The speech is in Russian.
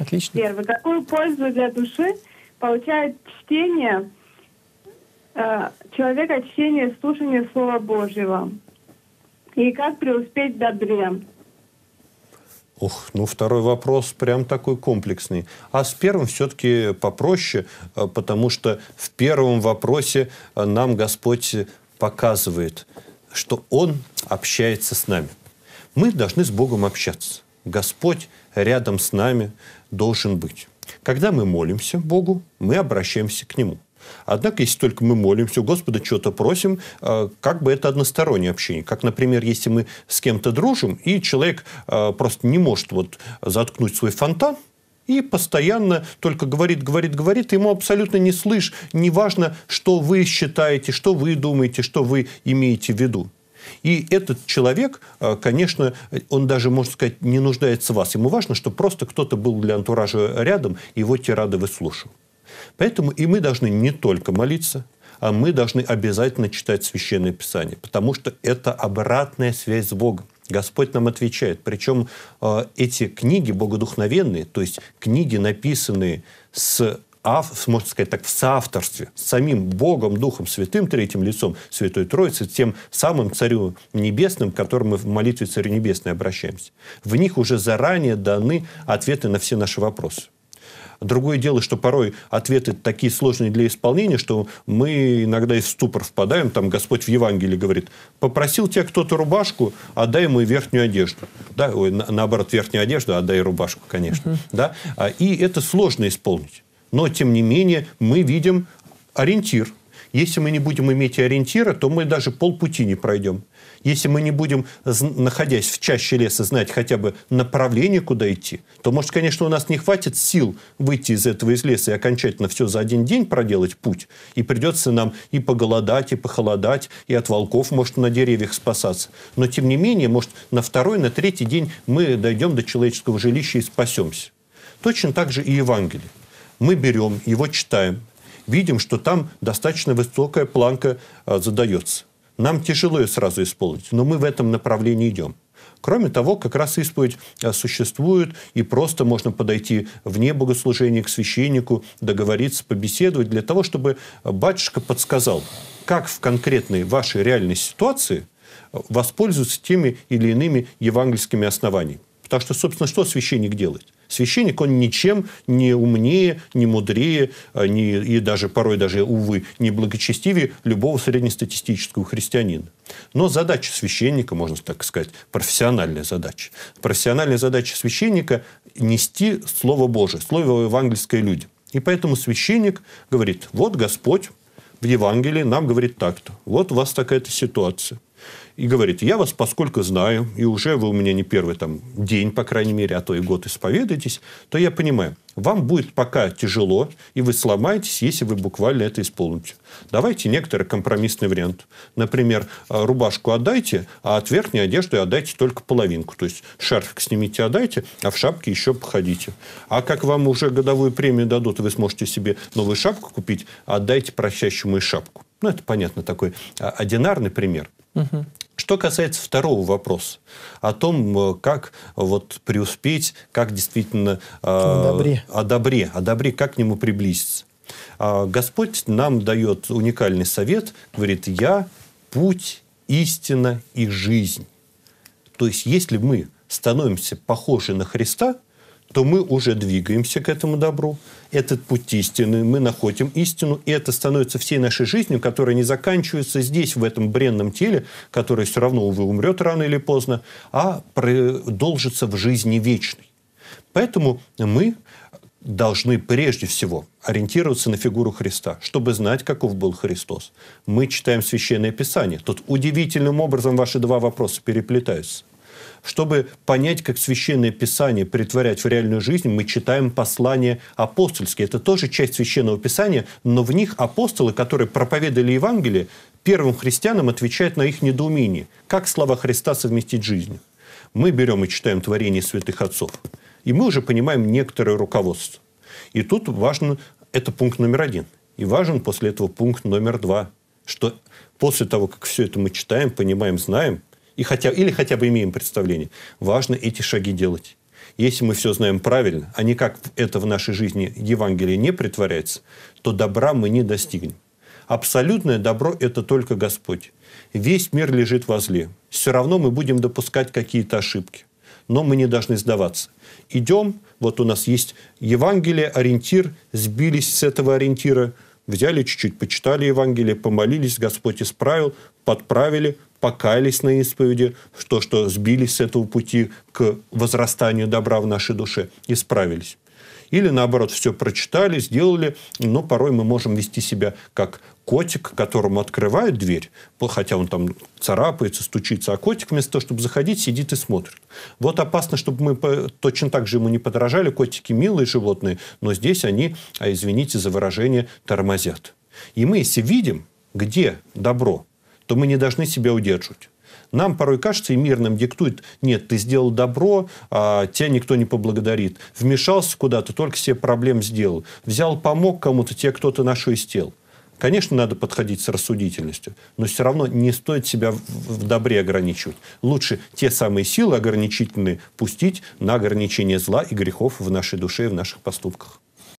Отлично. Первый. Какую пользу для души получает чтение э, человека, чтение и слушание Слова Божьего? И как преуспеть в добре? Ух, ну второй вопрос прям такой комплексный. А с первым все-таки попроще, э, потому что в первом вопросе э, нам Господь показывает, что Он общается с нами. Мы должны с Богом общаться. Господь рядом с нами должен быть. Когда мы молимся Богу, мы обращаемся к Нему. Однако, если только мы молимся, Господа что-то просим, э, как бы это одностороннее общение. Как, например, если мы с кем-то дружим, и человек э, просто не может вот заткнуть свой фонтан, и постоянно только говорит, говорит, говорит, ему абсолютно не слышь, неважно, что вы считаете, что вы думаете, что вы имеете в виду. И этот человек, э, конечно, он даже, можно сказать, не нуждается в вас. Ему важно, что просто кто-то был для антуража рядом, и его тирады выслушал. Поэтому и мы должны не только молиться, а мы должны обязательно читать Священное Писание, потому что это обратная связь с Богом. Господь нам отвечает. Причем э, эти книги богодухновенные, то есть книги, написанные с ав, можно сказать так, в соавторстве с самим Богом, Духом Святым, Третьим лицом Святой Троицы, тем самым Царю Небесным, к которому мы в молитве Царю Небесной обращаемся. В них уже заранее даны ответы на все наши вопросы. Другое дело, что порой ответы такие сложные для исполнения, что мы иногда из ступор впадаем. Там Господь в Евангелии говорит, попросил тебя кто-то рубашку, отдай ему верхнюю одежду. Да? Ой, наоборот, верхнюю одежду, отдай рубашку, конечно. Uh-huh. Да? А, и это сложно исполнить. Но, тем не менее, мы видим ориентир. Если мы не будем иметь ориентира, то мы даже полпути не пройдем. Если мы не будем, находясь в чаще леса, знать хотя бы направление, куда идти, то, может, конечно, у нас не хватит сил выйти из этого из леса и окончательно все за один день проделать путь. И придется нам и поголодать, и похолодать, и от волков, может, на деревьях спасаться. Но, тем не менее, может, на второй, на третий день мы дойдем до человеческого жилища и спасемся. Точно так же и Евангелие мы берем, его читаем, видим, что там достаточно высокая планка э, задается. Нам тяжело ее сразу исполнить, но мы в этом направлении идем. Кроме того, как раз исповедь а, существует, и просто можно подойти вне богослужения к священнику, договориться, побеседовать, для того, чтобы а, батюшка подсказал, как в конкретной вашей реальной ситуации воспользоваться теми или иными евангельскими основаниями. Потому что, собственно, что священник делает? Священник, он ничем не умнее, не мудрее, э, не, и даже порой даже, увы, не благочестивее любого среднестатистического христианина. Но задача священника, можно так сказать, профессиональная задача. Профессиональная задача священника – нести Слово Божие, Слово евангельское людям. И поэтому священник говорит, вот Господь в Евангелии нам говорит так-то, вот у вас такая-то ситуация и говорит, я вас поскольку знаю, и уже вы у меня не первый там день, по крайней мере, а то и год исповедуетесь, то я понимаю, вам будет пока тяжело, и вы сломаетесь, если вы буквально это исполните. Давайте некоторый компромиссный вариант. Например, «А, рубашку отдайте, а от верхней одежды отдайте только половинку. То есть шарфик снимите, отдайте, а в шапке еще походите. А как вам уже годовую премию дадут, вы сможете себе новую шапку купить, отдайте прощащему и шапку. Ну, это, понятно, такой а, одинарный пример. Угу. Что касается второго вопроса, о том, э, как вот преуспеть, как действительно э, о, добре. о добре, о добре, как к нему приблизиться. А, Господь нам дает уникальный совет, говорит, я путь, истина и жизнь. То есть, если мы становимся похожи на Христа, то мы уже двигаемся к этому добру. Этот путь истины, мы находим истину, и это становится всей нашей жизнью, которая не заканчивается здесь, в этом бренном теле, которое все равно, увы, умрет рано или поздно, а продолжится в жизни вечной. Поэтому мы должны прежде всего ориентироваться на фигуру Христа, чтобы знать, каков был Христос. Мы читаем Священное Писание. Тут удивительным образом ваши два вопроса переплетаются. Чтобы понять, как Священное Писание притворять в реальную жизнь, мы читаем послания апостольские. Это тоже часть Священного Писания, но в них апостолы, которые проповедовали Евангелие, первым христианам отвечают на их недоумение. Как слова Христа совместить с жизнью? Мы берем и читаем творение святых отцов. И мы уже понимаем некоторое руководство. И тут важно, это пункт номер один. И важен после этого пункт номер два, что после того, как все это мы читаем, понимаем, знаем – и хотя, или хотя бы имеем представление. Важно эти шаги делать. Если мы все знаем правильно, а никак это в нашей жизни Евангелие не притворяется, то добра мы не достигнем. Абсолютное добро – это только Господь. Весь мир лежит возле. Все равно мы будем допускать какие-то ошибки. Но мы не должны сдаваться. Идем, вот у нас есть Евангелие, ориентир, сбились с этого ориентира, взяли чуть-чуть, почитали Евангелие, помолились, Господь исправил, подправили, покаялись на исповеди, то, что сбились с этого пути к возрастанию добра в нашей душе, исправились. Или наоборот, все прочитали, сделали, но порой мы можем вести себя как котик, которому открывают дверь, хотя он там царапается, стучится, а котик вместо того, чтобы заходить, сидит и смотрит. Вот опасно, чтобы мы точно так же ему не подражали. Котики милые животные, но здесь они, а извините за выражение, тормозят. И мы, если видим, где добро, то мы не должны себя удерживать. Нам порой кажется, и мир нам диктует, нет, ты сделал добро, а тебя никто не поблагодарит. Вмешался куда-то, только себе проблем сделал. Взял, помог кому-то, тебе кто-то нашу истел. Конечно, надо подходить с рассудительностью, но все равно не стоит себя в добре ограничивать. Лучше те самые силы ограничительные пустить на ограничение зла и грехов в нашей душе и в наших поступках.